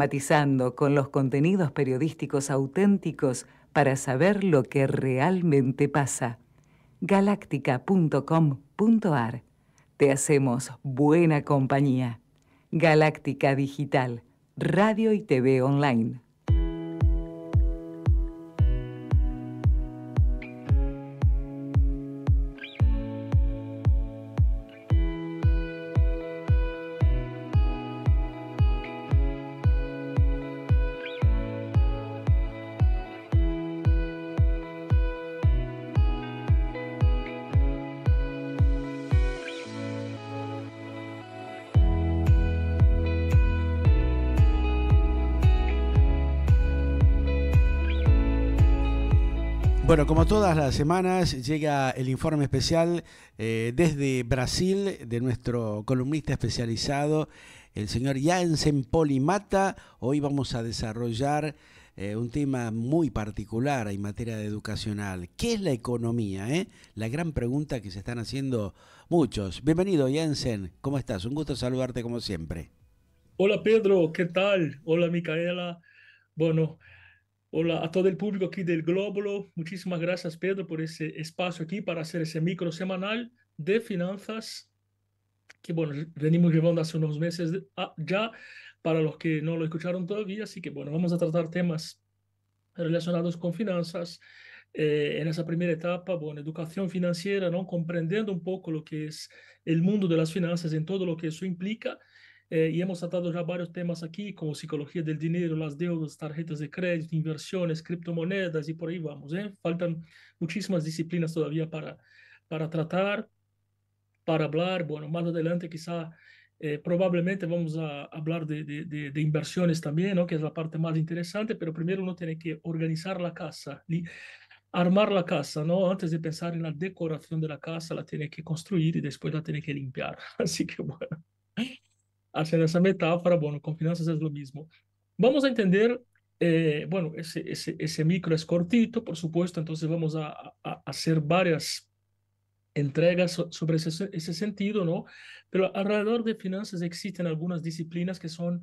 matizando con los contenidos periodísticos auténticos para saber lo que realmente pasa. Galáctica.com.ar Te hacemos buena compañía. Galáctica Digital, Radio y TV Online. Bueno, como todas las semanas, llega el informe especial eh, desde Brasil de nuestro columnista especializado, el señor Jensen Polimata. Hoy vamos a desarrollar eh, un tema muy particular en materia de educacional. ¿Qué es la economía? Eh? La gran pregunta que se están haciendo muchos. Bienvenido, Jensen. ¿Cómo estás? Un gusto saludarte como siempre. Hola, Pedro. ¿Qué tal? Hola, Micaela. Bueno. Hola a todo el público aquí del Glóbulo. Muchísimas gracias, Pedro, por ese espacio aquí para hacer ese micro semanal de finanzas que, bueno, venimos llevando hace unos meses ah, ya para los que no lo escucharon todavía. Así que, bueno, vamos a tratar temas relacionados con finanzas. Eh, en esa primera etapa, bueno, educación financiera, ¿no? Comprendiendo un poco lo que es el mundo de las finanzas en todo lo que eso implica. Eh, y hemos tratado ya varios temas aquí, como psicología del dinero, las deudas, tarjetas de crédito, inversiones, criptomonedas y por ahí vamos. ¿eh? Faltan muchísimas disciplinas todavía para, para tratar, para hablar. Bueno, más adelante quizá eh, probablemente vamos a hablar de, de, inversiones también, ¿no? que es la parte más interesante, pero primero uno tiene que organizar la casa. armar la casa, ¿no? Antes de pensar en la decoración de la casa, la tiene que construir y después la tiene que limpiar. Así que bueno hacer esa metáfora, bueno, con finanzas es lo mismo. Vamos a entender, eh, bueno, ese, ese, ese, micro es cortito, por supuesto, entonces vamos a, hacer varias entregas sobre ese, ese, sentido, ¿no? Pero alrededor de finanzas existen algunas disciplinas que son,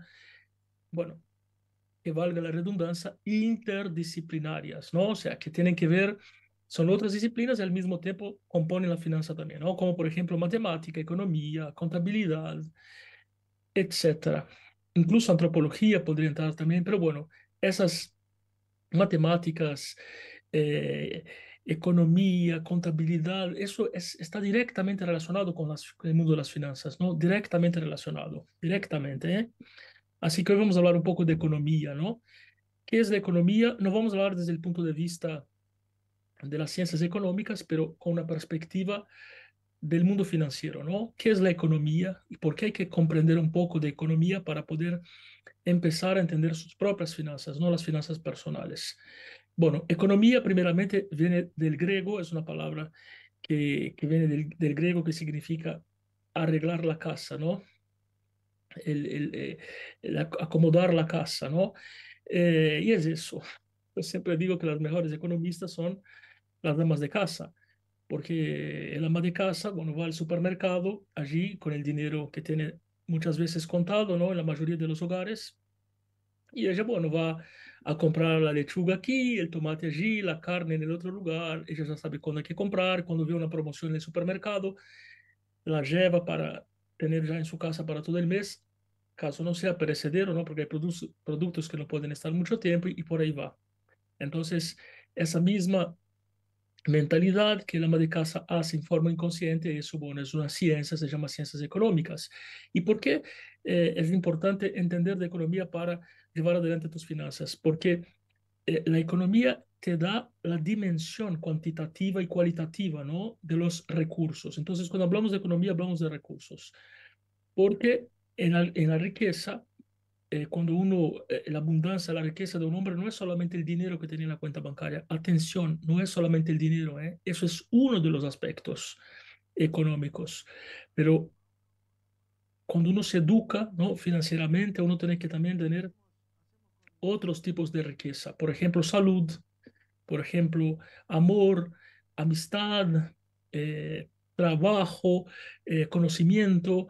bueno, que valga la redundancia, interdisciplinarias, ¿no? O sea, que tienen que ver, son otras disciplinas y al mismo tiempo componen la finanza también, ¿no? Como por ejemplo matemática, economía, contabilidad, etcétera. Incluso antropología podría entrar también, pero bueno, esas matemáticas, eh, economía, contabilidad, eso está directamente relacionado con, el mundo de las finanzas, ¿no? Directamente relacionado, directamente. ¿eh? Así que hoy vamos a hablar un poco de economía, ¿no? ¿Qué es la economía? No vamos a hablar desde el punto de vista de las ciencias económicas, pero con una perspectiva del mundo financiero, ¿no? ¿Qué es la economía y por qué hay que comprender un poco de economía para poder empezar a entender sus propias finanzas, no las finanzas personales? Bueno, economía primeramente viene del griego, es una palabra que, que viene del, del, griego que significa arreglar la casa, ¿no? El, eh, acomodar la casa, ¿no? Eh, y es eso. Yo siempre digo que las mejores economistas son las damas de casa porque el ama de casa, cuando va al supermercado, allí con el dinero que tiene muchas veces contado, ¿no? En la mayoría de los hogares, y ella, bueno, va a comprar la lechuga aquí, el tomate allí, la carne en el otro lugar, ella ya sabe cuándo hay que comprar, cuando ve una promoción en el supermercado, la lleva para tener ya en su casa para todo el mes, caso no sea perecedero, ¿no? Porque hay productos que no pueden estar mucho tiempo y por ahí va. Entonces, esa misma mentalidad que el ama de casa hace en forma inconsciente, eso, bueno, es una ciencia, se llama ciencias económicas. ¿Y por qué eh, es importante entender de economía para llevar adelante tus finanzas? Porque eh, la economía te da la dimensión cuantitativa y cualitativa, ¿no? De los recursos. Entonces, cuando hablamos de economía, hablamos de recursos. Porque en en la riqueza eh, cuando uno, eh, la abundancia, la riqueza de un hombre no es solamente el dinero que tiene en la cuenta bancaria. Atención, no es solamente el dinero, ¿eh? eso es uno de los aspectos económicos. Pero cuando uno se educa ¿no? financieramente, uno tiene que también tener otros tipos de riqueza. Por ejemplo, salud, por ejemplo, amor, amistad, eh, trabajo, conocimiento,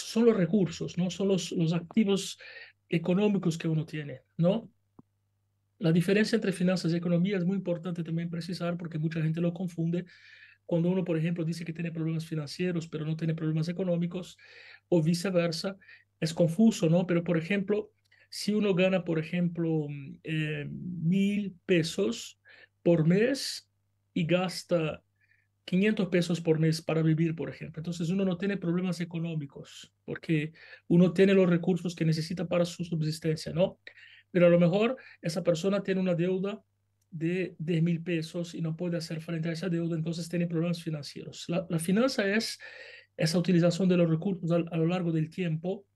son los recursos, ¿no? Son los, activos económicos que uno tiene, ¿no? La diferencia entre finanzas y economía es muy importante también precisar porque mucha gente lo confunde. Cuando uno, por ejemplo, dice que tiene problemas financieros, pero no tiene problemas económicos, o viceversa, es confuso, ¿no? Pero, por ejemplo, si uno gana, por ejemplo, eh, mil pesos por mes y gasta 500 pesos por mes para vivir, por ejemplo. Entonces uno no tiene problemas económicos porque uno tiene los recursos que necesita para su subsistencia, ¿no? Pero a lo mejor esa persona tiene una deuda de 10 mil pesos y no puede hacer frente a esa deuda, entonces tiene problemas financieros. La, finanza es esa utilización de los recursos a, lo largo del tiempo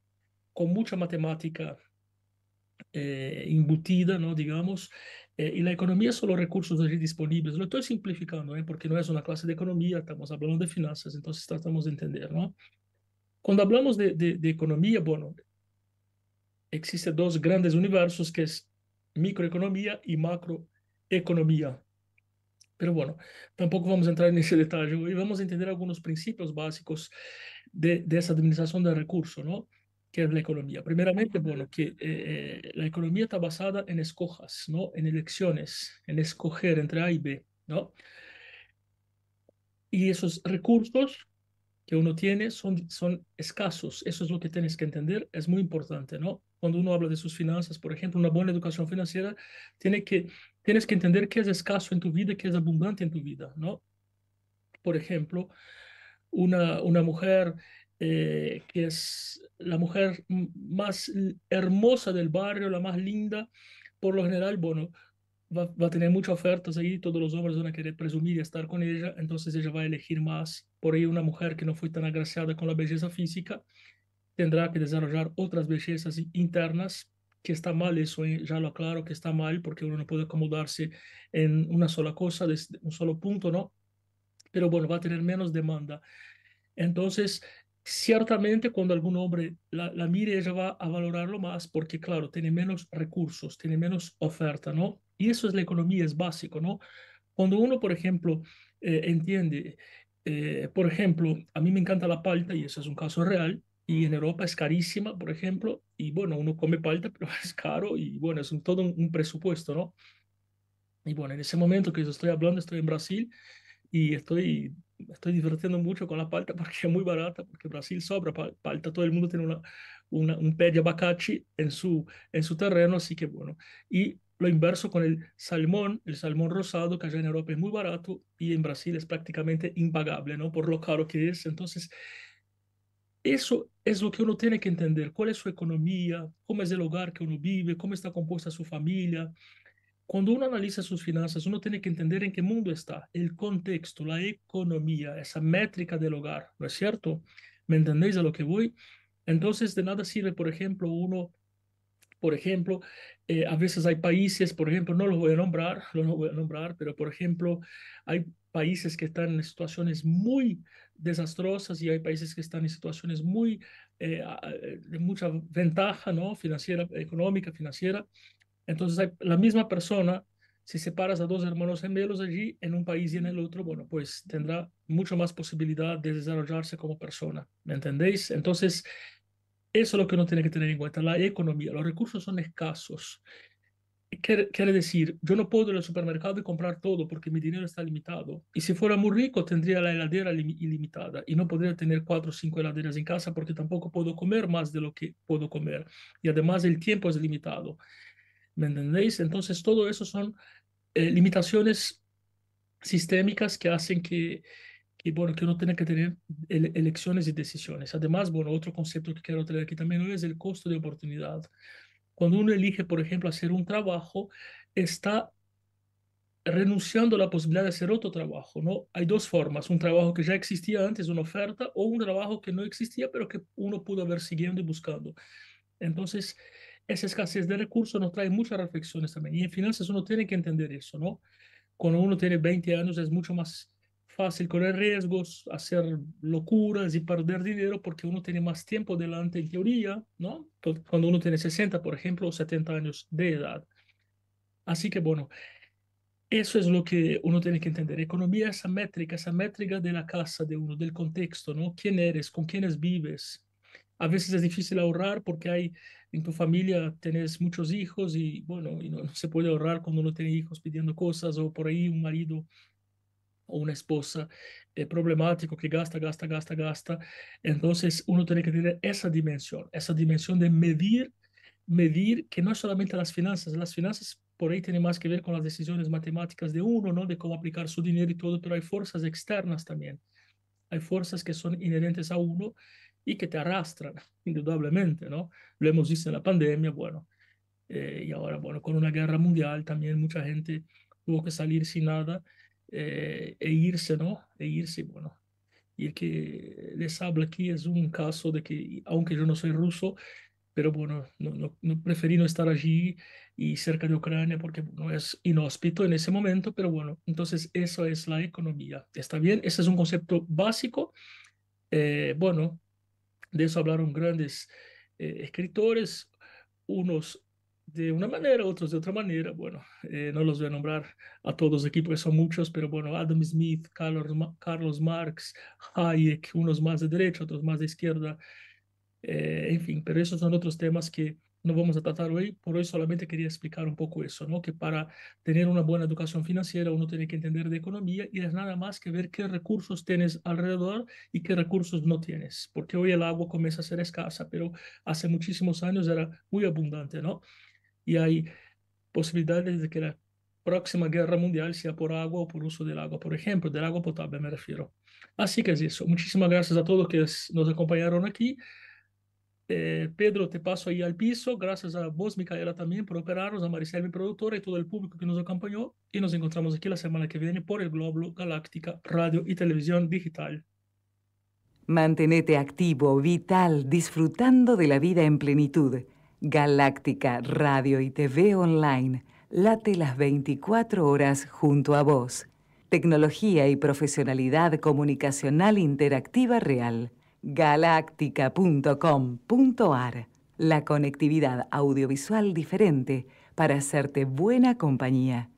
con mucha matemática eh, embutida, ¿no? digamos, eh, y la economía son los recursos disponibles. Lo estoy simplificando, ¿eh? porque no es una clase de economía, estamos hablando de finanzas, entonces tratamos de entender, ¿no? Cuando hablamos de, de, economía, bueno, existen dos grandes universos, que es microeconomía y macroeconomía. Pero bueno, tampoco vamos a entrar en ese detalle. Hoy vamos a entender algunos principios básicos de, de esa administración de recursos, ¿no? que es la economía. Primeramente, bueno, que eh, eh, la economía está basada en escojas, ¿no? En elecciones, en escoger entre A y B, ¿no? Y esos recursos que uno tiene son, son escasos. Eso es lo que tienes que entender. Es muy importante, ¿no? Cuando uno habla de sus finanzas, por ejemplo, una buena educación financiera, tiene que, tienes que entender qué es escaso en tu vida, qué es abundante en tu vida, ¿no? Por ejemplo, una, una mujer eh, que es la mujer más hermosa del barrio, la más linda, por lo general, bueno, va, a tener muchas ofertas ahí, todos los hombres van a querer presumir y estar con ella, entonces ella va a elegir más por ahí una mujer que no fue tan agraciada con la belleza física, tendrá que desarrollar otras bellezas internas, que está mal eso, eh, ya lo aclaro que está mal, porque uno no puede acomodarse en una sola cosa, un solo punto, ¿no? Pero bueno, va a tener menos demanda. Entonces, Ciertamente cuando algún hombre la, la mire, ella va a valorarlo más porque, claro, tiene menos recursos, tiene menos oferta, ¿no? Y eso es la economía, es básico, ¿no? Cuando uno, por ejemplo, eh, entiende, eh, por ejemplo, a mí me encanta la palta y eso es un caso real, y en Europa es carísima, por ejemplo, y bueno, uno come palta, pero es caro y bueno, es un, todo un, un presupuesto, ¿no? Y bueno, en ese momento que yo estoy hablando, estoy en Brasil y estoy estoy divirtiendo mucho con la palta porque es muy barata, porque Brasil sobra palta, todo el mundo tiene una, un pedo de en su, en su terreno, así que bueno. Y lo inverso con el salmón, el salmón rosado, que allá en Europa es muy barato y en Brasil es prácticamente impagable, ¿no? Por lo caro que es. Entonces, eso es lo que uno tiene que entender, cuál es su economía, cómo es el hogar que uno vive, cómo está compuesta su familia, cuando uno analiza sus finanzas, uno tiene que entender en qué mundo está, el contexto, la economía, esa métrica del hogar, ¿no es cierto? ¿Me entendéis a lo que voy? Entonces, de nada sirve, por ejemplo, uno, por ejemplo, eh, a veces hay países, por ejemplo, no los voy a nombrar, los no voy a nombrar, pero por ejemplo, hay países que están en situaciones muy desastrosas y hay países que están en situaciones muy eh, de mucha ventaja, ¿no? Financiera, económica, financiera. Entonces, la misma persona, si separas a dos hermanos gemelos allí, en un país y en el otro, bueno, pues tendrá mucho más posibilidad de desarrollarse como persona. ¿Me entendéis? Entonces, eso es lo que uno tiene que tener en cuenta, la economía. Los recursos son escasos. quiere decir, yo no puedo ir al supermercado y comprar todo porque mi dinero está limitado. Y si fuera muy rico, tendría la heladera ilimitada y no podría tener cuatro o cinco heladeras en casa porque tampoco puedo comer más de lo que puedo comer. Y además el tiempo es limitado. ¿Me entendéis? Entonces, todo eso son eh, limitaciones sistémicas que hacen que, que, bueno, que uno tenga que tener elecciones y decisiones. Además, bueno, otro concepto que quiero traer aquí también es el costo de oportunidad. Cuando uno elige, por ejemplo, hacer un trabajo, está renunciando a la posibilidad de hacer otro trabajo, ¿no? Hay dos formas, un trabajo que ya existía antes, una oferta, o un trabajo que no existía, pero que uno pudo haber siguiendo y buscando. Entonces, esa escasez de recursos nos trae muchas reflexiones también. Y en finanzas uno tiene que entender eso, ¿no? Cuando uno tiene 20 años es mucho más fácil correr riesgos, hacer locuras y perder dinero porque uno tiene más tiempo delante en teoría, ¿no? Cuando uno tiene 60, por ejemplo, o 70 años de edad. Así que bueno, eso es lo que uno tiene que entender. Economía, esa métrica, esa métrica de la casa de uno, del contexto, ¿no? ¿Quién eres? ¿Con quiénes vives? a veces es difícil ahorrar porque hay en tu familia tenés muchos hijos y bueno, y no, se puede ahorrar cuando uno tiene hijos pidiendo cosas o por ahí un marido o una esposa eh, problemático que gasta, gasta, gasta, gasta. Entonces uno tiene que tener esa dimensión, esa dimensión de medir, medir que no es solamente las finanzas, las finanzas por ahí tiene más que ver con las decisiones matemáticas de uno, ¿no? De cómo aplicar su dinero y todo, pero hay fuerzas externas también. Hay fuerzas que son inherentes a uno y que te arrastran, indudablemente, ¿no? Lo hemos visto en la pandemia, bueno, eh, y ahora, bueno, con una guerra mundial también mucha gente tuvo que salir sin nada eh, e irse, ¿no? E irse, bueno. Y el que les habla aquí es un caso de que, aunque yo no soy ruso, pero bueno, no, preferí no estar allí y cerca de Ucrania porque no es inhóspito en ese momento, pero bueno, entonces eso es la economía. ¿Está bien? Ese es un concepto básico. Eh, bueno, de eso hablaron grandes eh, escritores, unos de una manera, otros de otra manera. Bueno, eh, no los voy a nombrar a todos aquí porque son muchos, pero bueno, Adam Smith, Carlos, Carlos Marx, Hayek, unos más de derecha, otros más de izquierda, eh, en fin, pero esos son otros temas que no vamos a tratar hoy, por hoy solamente quería explicar un poco eso, ¿no? que para tener una buena educación financiera uno tiene que entender de economía y es nada más que ver qué recursos tienes alrededor y qué recursos no tienes, porque hoy el agua comienza a ser escasa, pero hace muchísimos años era muy abundante, ¿no? Y hay posibilidades de que la próxima guerra mundial sea por agua o por uso del agua, por ejemplo, del agua potable me refiero. Así que es eso. Muchísimas gracias a todos que nos acompañaron aquí. Eh, Pedro, te paso ahí al piso. Gracias a vos, Micaela, también por operarnos, a Maricel, mi productora, y todo el público que nos acompañó. Y nos encontramos aquí la semana que viene por el Globo Galáctica Radio y Televisión Digital. Mantenete activo, vital, disfrutando de la vida en plenitud. Galáctica Radio y TV Online late las 24 horas junto a vos. Tecnología y profesionalidad comunicacional interactiva real galáctica.com.ar. La conectividad audiovisual diferente para hacerte buena compañía.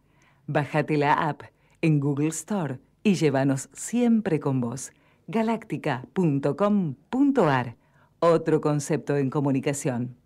Bájate la app en Google Store y llévanos siempre con vos. galáctica.com.ar. Otro concepto en comunicación.